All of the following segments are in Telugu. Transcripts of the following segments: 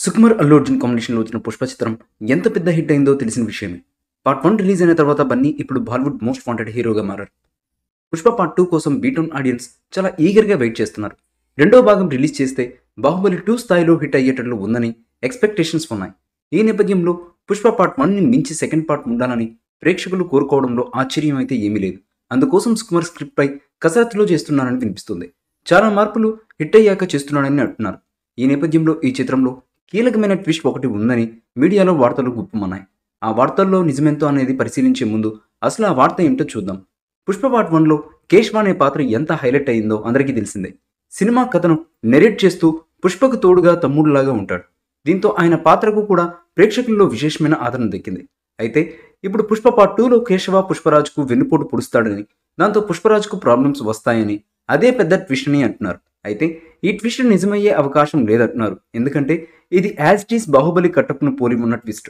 సుకుమార్ అల్లు అర్జున్ కాంబినేషన్లో వచ్చిన పుష్ప చిత్రం ఎంత పెద్ద హిట్ అయిందో తెలిసిన విషయమే పార్ట్ వన్ రిలీజ్ అయిన తర్వాత బన్నీ ఇప్పుడు బాలీవుడ్ మోస్ట్ వాంటెడ్ హీరోగా మారారు పుష్ప పార్ట్ టూ కోసం బీటౌన్ ఆడియన్స్ చాలా ఈగర్గా వెయిట్ చేస్తున్నారు రెండో భాగం రిలీజ్ చేస్తే బాహుబలి టూ స్థాయిలో హిట్ అయ్యేటట్లు ఉందని ఎక్స్పెక్టేషన్స్ ఉన్నాయి ఈ నేపథ్యంలో పుష్ప పార్ట్ వన్ని మించి సెకండ్ పార్ట్ ఉండాలని ప్రేక్షకులు కోరుకోవడంలో ఆశ్చర్యం అయితే ఏమీ లేదు అందుకోసం సుకుమార్ స్క్రిప్ట్పై కసరత్తులో చేస్తున్నారని వినిపిస్తుంది చాలా మార్పులు హిట్ అయ్యాక చేస్తున్నాడని అంటున్నారు ఈ నేపథ్యంలో ఈ చిత్రంలో కీలకమైన ట్విస్ట్ ఒకటి ఉందని మీడియాలో వార్తలు గుప్పమన్నాయి ఆ వార్తల్లో నిజమెంతో అనేది పరిశీలించే ముందు అసలు ఆ వార్త ఏమిటో చూద్దాం పుష్ప పార్ట్ వన్లో కేశవ అనే పాత్ర ఎంత హైలైట్ అయిందో అందరికీ తెలిసిందే సినిమా కథను నెరేట్ చేస్తూ పుష్పకు తోడుగా తమ్ముడులాగా ఉంటాడు దీంతో ఆయన పాత్రకు కూడా ప్రేక్షకుల్లో విశేషమైన ఆదరణ దక్కింది అయితే ఇప్పుడు పుష్ప పార్ట్ టూలో కేశవ పుష్పరాజుకు వెన్నుపోటు పొడుస్తాడని దాంతో పుష్పరాజుకు ప్రాబ్లమ్స్ వస్తాయని అదే పెద్ద ట్విస్ట్ అని అంటున్నారు అయితే ఈ ట్విస్ట్ నిజమయ్యే అవకాశం లేదంటున్నారు ఎందుకంటే ఇది యాజ్ టీస్ బాహుబలి కట్టప్ను పోలి ఉన్న ట్విస్ట్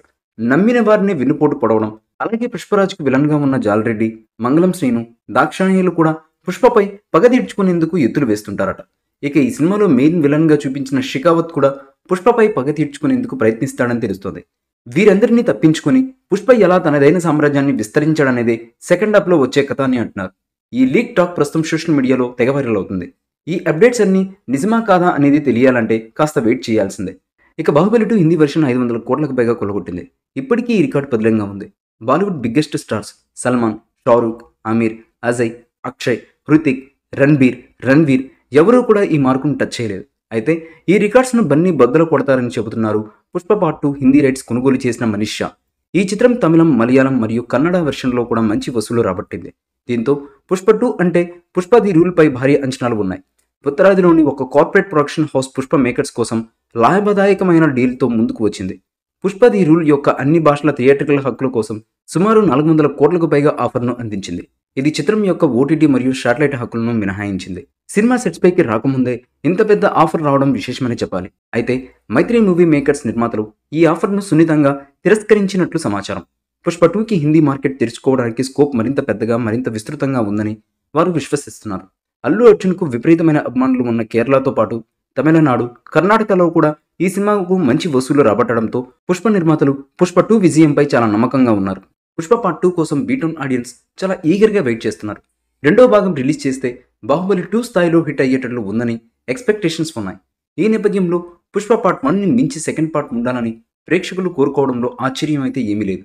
నమ్మిన వారిని వినుపోటు పొడవడం అలాగే పుష్పరాజ్కు విలన్గా ఉన్న జాలరెడ్డి మంగళం శ్రీను దాక్షాయులు కూడా పుష్పపై పగ తీర్చుకునేందుకు ఎత్తులు వేస్తుంటారట ఇక ఈ సినిమాలో మెయిన్ విలన్గా చూపించిన షికావత్ కూడా పుష్పపై పగ తీర్చుకునేందుకు ప్రయత్నిస్తాడని తెలుస్తోంది వీరందరినీ తప్పించుకుని పుష్ప ఎలా తనదైన సామ్రాజ్యాన్ని విస్తరించాడనేదే సెకండ్ హాఫ్లో వచ్చే కథ అని అంటున్నారు ఈ లీక్ టాక్ ప్రస్తుతం సోషల్ మీడియాలో తెగ వైరల్ అవుతుంది ఈ అప్డేట్స్ అన్ని నిజమా కాదా అనేది తెలియాలంటే కాస్త వెయిట్ చేయాల్సిందే ఇక బాహుబలి టూ హిందీ వెర్షన్ ఐదు వందల కోట్లకు పైగా కొలగొట్టింది ఇప్పటికీ ఈ రికార్డు పదిలంగా ఉంది Bollywood biggest stars Salman Shahrukh Aamir Ajay Akshay Hrithik Ranbir Ranveer ఎవరూ కూడా ఈ మార్కును టచ్ చేయలేదు అయితే ఈ రికార్డ్స్ను బన్నీ బద్దలు కొడతారని చెబుతున్నారు Pushpa part two Hindi rights కొనుగోలు చేసిన మనిషా ఈ చిత్రం తమిళం మలయాళం మరియు కన్నడ వెర్షన్లో కూడా మంచి వసూలు రాబట్టింది దీంతో పుష్ప టూ అంటే పుష్ప ది రూల్పై భారీ అంచనాలు ఉన్నాయి ఉత్తరాదిలోని ఒక corporate production house Pushpa makers కోసం లాభదాయకమైన డీల్తో ముందుకు వచ్చింది పుష్ప ది రూల్ యొక్క అన్ని భాషల థియేటర్ల హక్కుల కోసం సుమారు నాలుగు వందల కోట్లకు పైగా ఆఫర్ను అందించింది ఇది చిత్రం యొక్క ఓటీటీ మరియు శాటిలైట్ హక్కులను మినహాయించింది సినిమా సెట్స్పైకి రాకముందే ఇంత పెద్ద ఆఫర్ రావడం విశేషమని చెప్పాలి అయితే మైత్రి మూవీ మేకర్స్ నిర్మాతలు ఈ ఆఫర్ను సున్నితంగా తిరస్కరించినట్లు సమాచారం పుష్ప టూకి హిందీ మార్కెట్ తెరుచుకోవడానికి స్కోప్ మరింత పెద్దగా మరింత విస్తృతంగా ఉందని వారు విశ్వసిస్తున్నారు అల్లు అర్జున్కు విపరీతమైన అభిమానులు ఉన్న కేరళతో పాటు తమిళనాడు కర్ణాటకలో కూడా ఈ సినిమాకు మంచి వసూలు రాబట్టడంతో పుష్ప నిర్మాతలు పుష్ప టూ విజయంపై చాలా నమ్మకంగా ఉన్నారు పుష్ప పార్ట్ టూ కోసం బీటౌన్ ఆడియన్స్ చాలా ఈగర్గా వెయిట్ చేస్తున్నారు రెండో భాగం రిలీజ్ చేస్తే బాహుబలి టూ స్థాయిలో హిట్ అయ్యేటట్లు ఉందని ఎక్స్పెక్టేషన్స్ ఉన్నాయి ఈ నేపథ్యంలో పుష్ప పార్ట్ వన్ని మించి సెకండ్ పార్ట్ ఉండాలని ప్రేక్షకులు కోరుకోవడంలో ఆశ్చర్యం అయితే ఏమీ లేదు